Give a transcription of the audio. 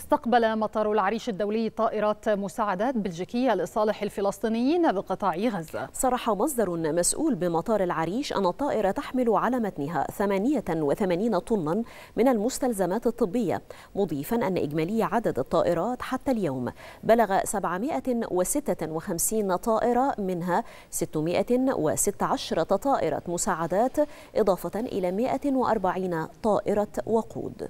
استقبل مطار العريش الدولي طائرات مساعدات بلجيكية لصالح الفلسطينيين بقطاع غزة صرح مصدر مسؤول بمطار العريش أن الطائرة تحمل على متنها 88 طنا من المستلزمات الطبية مضيفا أن إجمالي عدد الطائرات حتى اليوم بلغ 756 طائرة منها 616 طائرة مساعدات إضافة إلى 140 طائرة وقود